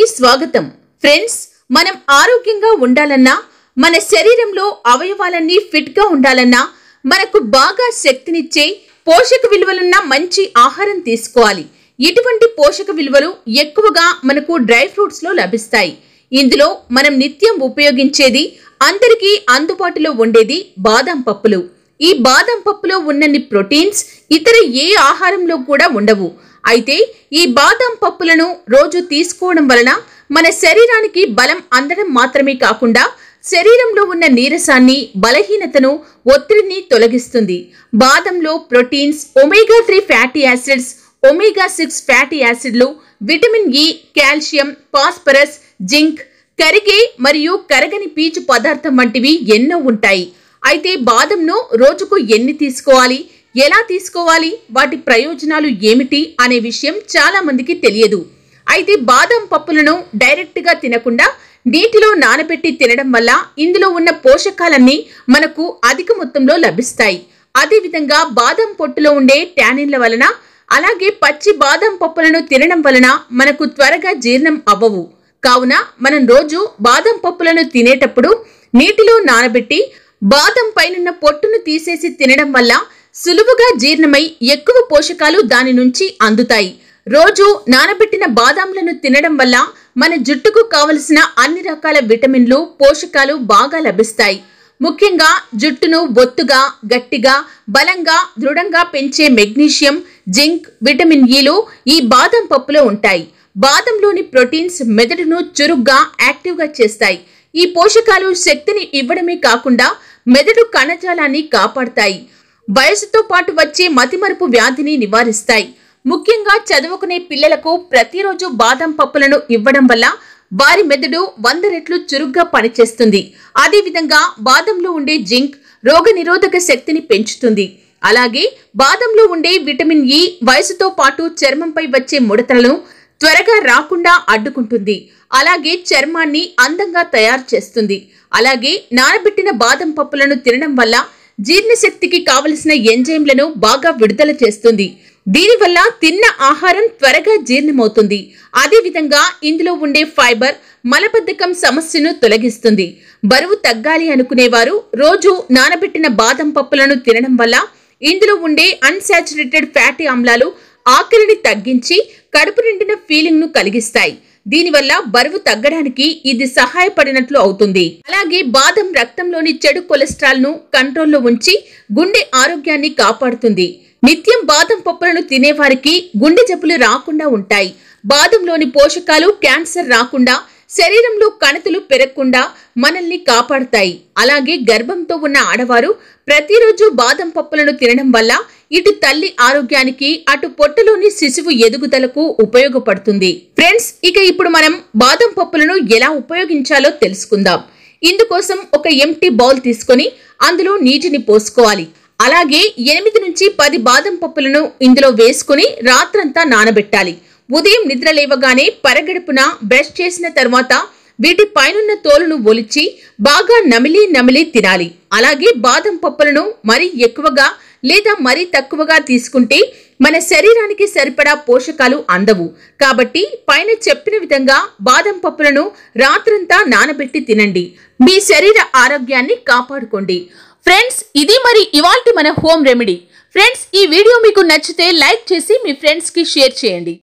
ఛానల్కి స్వాగతం ఫ్రెండ్స్ మనం ఆరోగ్యంగా ఉండాలన్నా మన శరీరంలో అవయవాలన్నీ ఫిట్గా ఉండాలన్నా మనకు బాగా శక్తినిచ్చే పోషక విలువలున్న మంచి ఆహారం తీసుకోవాలి ఇటువంటి పోషక విలువలు ఎక్కువగా మనకు డ్రై ఫ్రూట్స్లో లభిస్తాయి ఇందులో మనం నిత్యం ఉపయోగించేది అందరికీ అందుబాటులో ఉండేది బాదం పప్పులు ఈ బాదం పప్పులో ఉన్నన్ని ప్రోటీన్స్ ఇతర ఏ ఆహారంలో కూడా ఉండవు అయితే ఈ బాదం పప్పులను రోజు తీసుకోవడం వలన మన శరీరానికి బలం అందడం మాత్రమే కాకుండా శరీరంలో ఉన్న నీరసాన్ని బలహీనతను ఒత్తిడిని తొలగిస్తుంది బాదంలో proteins omega three fatty acids omega six fatty యాసిడ్లు vitamin E e, calcium phosphorus zinc కరిగే మరియు కరగని పీచు పదార్థం వంటివి ఎన్నో ఉంటాయి అయితే బాదంను రోజుకు ఎన్ని తీసుకోవాలి ఎలా తీసుకోవాలి వాటి ప్రయోజనాలు ఏమిటి అనే విషయం చాలా మందికి తెలియదు అయితే బాదం పప్పులను డైరెక్ట్గా తినకుండా నీటిలో నానబెట్టి తినడం వల్ల ఇందులో ఉన్న పోషకాలన్నీ మనకు అధిక మొత్తంలో లభిస్తాయి అదేవిధంగా బాదం పొట్టులో ఉండే ట్యానిన్ల వలన అలాగే పచ్చి బాదం పప్పులను తినడం వలన మనకు త్వరగా జీర్ణం అవ్వవు కావున మనం రోజు బాదం పప్పులను తినేటప్పుడు నీటిలో నానబెట్టి బాదం పైనున్న పొట్టును తీసేసి తినడం వల్ల సులువుగా జీర్ణమై ఎక్కువ పోషకాలు దాని నుంచి అందుతాయి రోజు నానబెట్టిన బాదాంలను తినడం వల్ల మన జుట్టుకు కావలసిన అన్ని రకాల విటమిన్లు పోషకాలు బాగా లభిస్తాయి ముఖ్యంగా జుట్టును బొత్తుగా గట్టిగా బలంగా దృఢంగా పెంచే మెగ్నీషియం జింక్ విటమిన్ ఈలు ఈ బాదం పప్పులో ఉంటాయి బాదంలోని ప్రోటీన్స్ మెదడును చురుగ్గా యాక్టివ్గా చేస్తాయి ఈ పోషకాలు శక్తిని ఇవ్వడమే కాకుండా మెదడు కణజాలాన్ని కాపాడతాయి వయసుతో పాటు వచ్చే మతిమరుపు వ్యాధిని నివారిస్తాయి ముఖ్యంగా చదువుకునే పిల్లలకు ప్రతిరోజు బాదం పప్పులను ఇవ్వడం వల్ల వారి మెదడు వంద రెట్లు చురుగ్గా పనిచేస్తుంది అదేవిధంగా బాదంలో ఉండే జింక్ రోగనిరోధక శక్తిని పెంచుతుంది అలాగే బాదంలో ఉండే విటమిన్ ఇ e వయసుతో పాటు చర్మంపై వచ్చే ముడతలను త్వరగా రాకుండా అడ్డుకుంటుంది అలాగే చర్మాన్ని అందంగా తయారు చేస్తుంది అలాగే నానబెట్టిన బాదం పప్పులను తినడం వల్ల జీర్ణశక్తికి కావలసిన ఎంజైమ్లను బాగా విడుదల చేస్తుంది దీనివల్ల తిన్న ఆహారం త్వరగా జీర్ణమవుతుంది అదేవిధంగా ఇందులో ఉండే ఫైబర్ మలబద్ధకం సమస్యను తొలగిస్తుంది బరువు తగ్గాలి అనుకునేవారు రోజు నానబెట్టిన బాదం పప్పులను తినడం వల్ల ఇందులో ఉండే అన్సాచురేటెడ్ ఫ్యాటీ ఆమ్లాలు ఆకలిని తగ్గించి కడుపు నిండిన ఫీలింగ్ను కలిగిస్తాయి దీనివల్ల బరువు తగ్గడానికి ఇది సహాయపడినట్లు అవుతుంది అలాగే బాదం రక్తంలోని చెడు కొలెస్ట్రాల్ ను కంట్రోల్లో ఉంచి గుండె ఆరోగ్యాన్ని కాపాడుతుంది నిత్యం బాదం పప్పులను తినేవారికి గుండె జబ్బులు రాకుండా ఉంటాయి బాదంలోని పోషకాలు క్యాన్సర్ రాకుండా శరీరంలో కణతులు పెరగకుండా మనల్ని కాపాడతాయి అలాగే గర్భంతో ఉన్న ఆడవారు ప్రతిరోజు బాదం పప్పులను తినడం వల్ల ఇటు తల్లి ఆరోగ్యానికి అటు పొట్టలోని శిశువు ఎదుగుదలకు ఉపయోగపడుతుంది ఫ్రెండ్స్ ఇక ఇప్పుడు మనం బాదం పప్పులను ఎలా ఉపయోగించాలో తెలుసుకుందాం ఇందుకోసం ఒక ఎంటీ బౌల్ తీసుకొని అందులో నీటిని పోసుకోవాలి అలాగే ఎనిమిది నుంచి పది బాదం పప్పులను ఇందులో వేసుకుని రాత్రంతా నానబెట్టాలి ఉదయం నిద్ర లేవగానే పరగడుపున బ్రష్ చేసిన తర్వాత వీటి పైనున్న తోలును ఒలిచి బాగా నమిలి నమిలి తినాలి అలాగే బాదం పప్పులను మరీ ఎక్కువగా లేదా మరీ తక్కువగా తీసుకుంటే మన శరీరానికి సరిపడా పోషకాలు అందవు కాబట్టి పైన చెప్పిన విధంగా బాదం పప్పులను రాత్రంతా నానబెట్టి తినండి మీ శరీర ఆరోగ్యాన్ని కాపాడుకోండి ఫ్రెండ్స్ ఇది మరి ఇవాల్టి మన హోమ్ రెమెడీ ఫ్రెండ్స్ ఈ వీడియో మీకు నచ్చితే లైక్ చేసి మీ ఫ్రెండ్స్కి షేర్ చేయండి